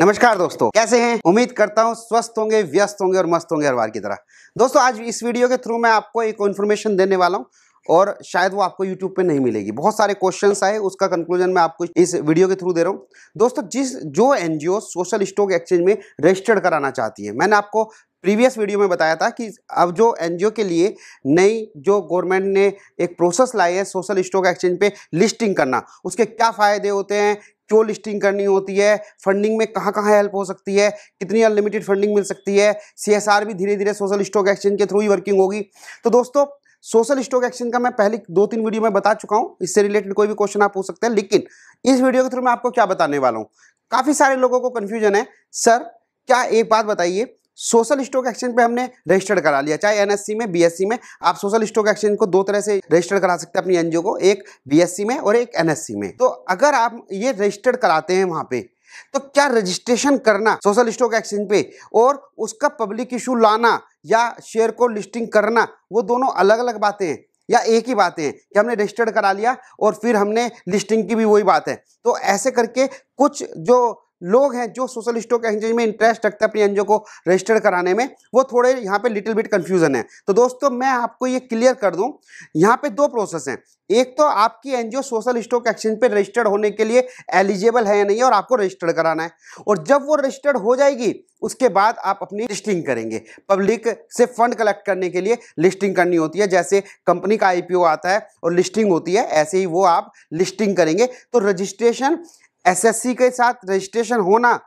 नमस्कार दोस्तों कैसे हैं उम्मीद करता हूं स्वस्थ होंगे व्यस्त होंगे और मस्त होंगे हर बार की तरह दोस्तों आज इस वीडियो के थ्रू मैं आपको एक इन्फॉर्मेशन देने वाला हूं और शायद वो आपको यूट्यूब पे नहीं मिलेगी बहुत सारे क्वेश्चन आए उसका कंक्लूजन मैं आपको इस वीडियो के थ्रू दे रहा हूँ दोस्तों जिस जो एन सोशल स्टॉक एक्सचेंज में रजिस्टर्ड कराना चाहती है मैंने आपको प्रीवियस वीडियो में बताया था कि अब जो एनजीओ के लिए नई जो गवर्नमेंट ने एक प्रोसेस लाई है सोशल स्टॉक एक्सचेंज पे लिस्टिंग करना उसके क्या फ़ायदे होते हैं क्यों लिस्टिंग करनी होती है फंडिंग में कहाँ कहाँ हेल्प हो सकती है कितनी अनलिमिटेड फंडिंग मिल सकती है सी भी धीरे धीरे सोशल स्टॉक एक्सचेंज के थ्रू ही वर्किंग होगी तो दोस्तों सोशल स्टॉक एक्सचेंज का मैं पहले दो तीन वीडियो में बता चुका हूँ इससे रिलेटेड कोई भी क्वेश्चन आप पूछ सकते हैं लेकिन इस वीडियो के थ्रू मैं आपको क्या बताने वाला हूँ काफ़ी सारे लोगों को कन्फ्यूजन है सर क्या एक बात बताइए सोशल स्टॉक एक्सचेंज पे हमने रजिस्टर्ड करा लिया चाहे एनएससी में बीएससी में आप सोशल स्टॉक एक्सचेंज को दो तरह से रजिस्टर्ड करा सकते हैं अपनी एनजीओ को एक बीएससी में और एक एनएससी में तो अगर आप ये रजिस्टर्ड कराते हैं वहाँ पे तो क्या रजिस्ट्रेशन करना सोशल स्टॉक एक्सचेंज पे और उसका पब्लिक इशू लाना या शेयर को लिस्टिंग करना वो दोनों अलग अलग बातें हैं या एक ही बातें हैं कि हमने रजिस्टर्ड करा लिया और फिर हमने लिस्टिंग की भी वही बात है तो ऐसे करके कुछ जो लोग हैं जो सोशल स्टॉक एक्सचेंज में इंटरेस्ट रखते हैं अपने एनजीओ को रजिस्टर कराने में वो थोड़े यहाँ पे लिटिल बिट कंफ्यूजन है तो दोस्तों मैं आपको ये क्लियर कर दूँ यहाँ पे दो प्रोसेस हैं एक तो आपकी एनजीओ सोशल स्टॉक एक्सचेंज पे रजिस्टर्ड होने के लिए एलिजिबल है या नहीं और आपको रजिस्टर्ड कराना है और जब वो रजिस्टर्ड हो जाएगी उसके बाद आप अपनी लिस्टिंग करेंगे पब्लिक से फंड कलेक्ट करने के लिए लिस्टिंग करनी होती है जैसे कंपनी का आईपीओ आता है और लिस्टिंग होती है ऐसे ही वो आप लिस्टिंग करेंगे तो रजिस्ट्रेशन एसएससी के साथ रजिस्ट्रेशन होना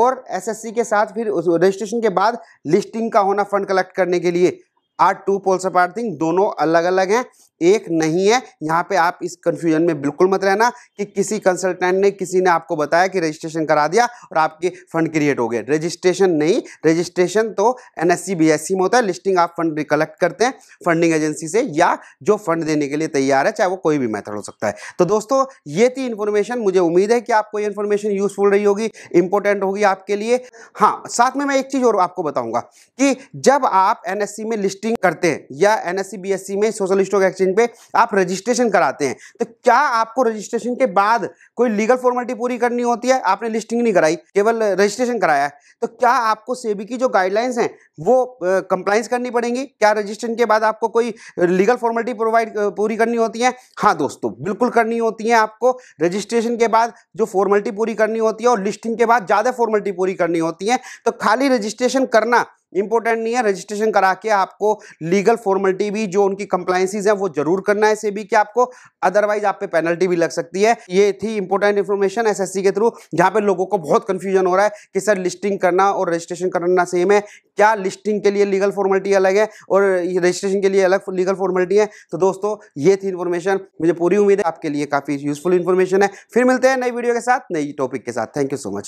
और एसएससी के साथ फिर उस रजिस्ट्रेशन के बाद लिस्टिंग का होना फंड कलेक्ट करने के लिए आर टू पोल्स सपार्टिंग दोनों अलग अलग हैं एक नहीं है यहाँ पे आप इस कंफ्यूजन में बिल्कुल मत रहना कि किसी कंसल्टेंट ने किसी ने आपको बताया कि रजिस्ट्रेशन करा दिया और आपके फंड क्रिएट हो गए रजिस्ट्रेशन नहीं रजिस्ट्रेशन तो एन एस में होता है लिस्टिंग आप फंड कलेक्ट करते हैं फंडिंग एजेंसी से या जो फंड देने के लिए तैयार है चाहे वो कोई भी मैथड हो सकता है तो दोस्तों ये थी इन्फॉर्मेशन मुझे उम्मीद है कि आपको ये इन्फॉर्मेशन यूजफुल रही होगी इंपॉर्टेंट होगी आपके लिए हाँ साथ में मैं एक चीज़ और आपको बताऊंगा कि जब आप एन में लिस्टिंग करते हैं या एन एस में सोशल स्टॉक एक्सचेंज जिन पे आप रजिस्ट्रेशन कराते हैं तो क्या आपको रजिस्ट्रेशन के बाद कोई लीगल फॉर्मेलिटी पूरी करनी होती है आपने लिस्टिंग नहीं कराई केवल रजिस्ट्रेशन कराया है तो क्या आपको सेबी की जो गाइडलाइंस हैं वो कंप्लाइंस करनी पड़ेंगी क्या रजिस्ट्रेशन के बाद आपको कोई लीगल फॉर्मेलिटी प्रोवाइड पूरी करनी होती है हाँ दोस्तों बिल्कुल करनी होती है आपको रजिस्ट्रेशन के बाद जो फॉर्मेलिटी पूरी करनी होती है और लिस्टिंग के बाद ज़्यादा फॉर्मेलिटी पूरी करनी होती है तो खाली रजिस्ट्रेशन करना इंपॉर्टेंट नहीं है रजिस्ट्रेशन करा के आपको लीगल फॉर्मेलिटी भी जो उनकी कंप्लाइंसिस है वो जरूर करना है सेबी के आपको अदरवाइज आप पे पेनल्टी भी लग सकती है ये थी इंपॉर्टेंट इन्फॉर्मेशन एसएससी के थ्रू जहाँ पे लोगों को बहुत कंफ्यूजन हो रहा है कि सर लिस्टिंग करना और रजिस्ट्रेशन करना सेम है क्या लिस्टिंग के लिए लीगल फॉर्मेलिटी अलग है और रजिस्ट्रेशन के लिए अलग लीगल फॉर्मेलिटी है तो दोस्तों ये थी इन्फॉर्मेशन मुझे पूरी उम्मीद है आपके लिए काफ़ी यूजफुल इन्फॉर्मेशन है फिर मिलते हैं नई वीडियो के साथ नई टॉपिक के साथ थैंक यू सो मच